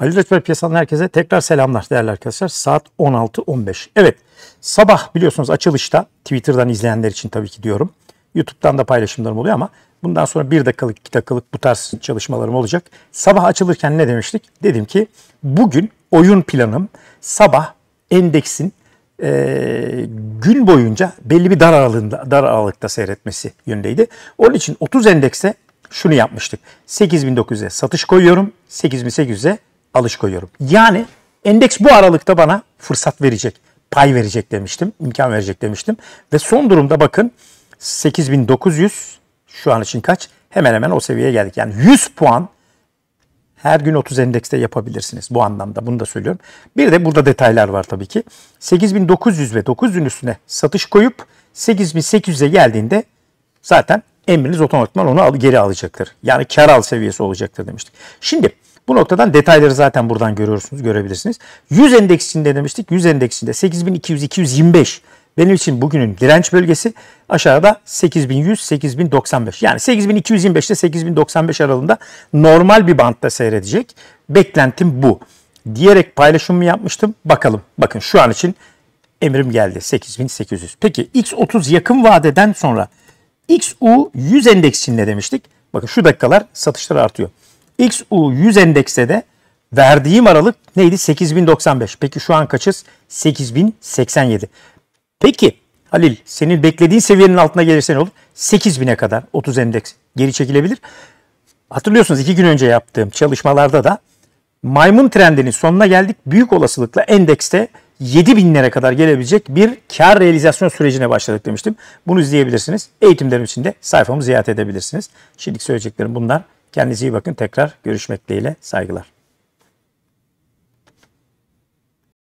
Ali Reçber Piyasa'nın herkese tekrar selamlar değerli arkadaşlar. Saat 16.15. Evet sabah biliyorsunuz açılışta Twitter'dan izleyenler için tabii ki diyorum. YouTube'dan da paylaşımlarım oluyor ama bundan sonra bir dakikalık iki dakikalık bu tarz çalışmalarım olacak. Sabah açılırken ne demiştik? Dedim ki bugün oyun planım sabah endeksin e, gün boyunca belli bir dar aralığında, dar aralıkta seyretmesi yönündeydi. Onun için 30 endekse şunu yapmıştık. 8900'e satış koyuyorum. 8800'e alış koyuyorum. Yani endeks bu aralıkta bana fırsat verecek. Pay verecek demiştim. imkan verecek demiştim. Ve son durumda bakın 8900 şu an için kaç? Hemen hemen o seviyeye geldik. Yani 100 puan her gün 30 endekste yapabilirsiniz bu anlamda. Bunu da söylüyorum. Bir de burada detaylar var tabii ki. 8900 ve 9000 üstüne satış koyup 8800'e geldiğinde zaten emriniz otomatikman onu geri alacaktır. Yani kar al seviyesi olacaktır demiştik. Şimdi bu noktadan detayları zaten buradan görüyorsunuz, görebilirsiniz. 100 endeks içinde demiştik. 100 endeksinde 8200-225 benim için bugünün direnç bölgesi aşağıda 8100 8095. Yani 8225 ile 8095 aralığında normal bir bantta seyredecek. Beklentim bu diyerek paylaşımımı yapmıştım. Bakalım. Bakın şu an için emrim geldi 8800. Peki X30 yakın vadeden sonra XU100 endeks için demiştik? Bakın şu dakikalar satışlar artıyor. XU100 endekse de verdiğim aralık neydi? 8095. Peki şu an kaçız? 8087. Peki Halil senin beklediğin seviyenin altına gelirse ne olur? 8000'e kadar 30 endeks geri çekilebilir. Hatırlıyorsunuz iki gün önce yaptığım çalışmalarda da maymun trendinin sonuna geldik. Büyük olasılıkla endekste 7000'lere kadar gelebilecek bir kar realizasyon sürecine başladık demiştim. Bunu izleyebilirsiniz. Eğitimlerim için de sayfamı ziyaret edebilirsiniz. Şimdilik söyleyeceklerim bunlar. Kendinize iyi bakın. Tekrar görüşmek dileğiyle. Saygılar.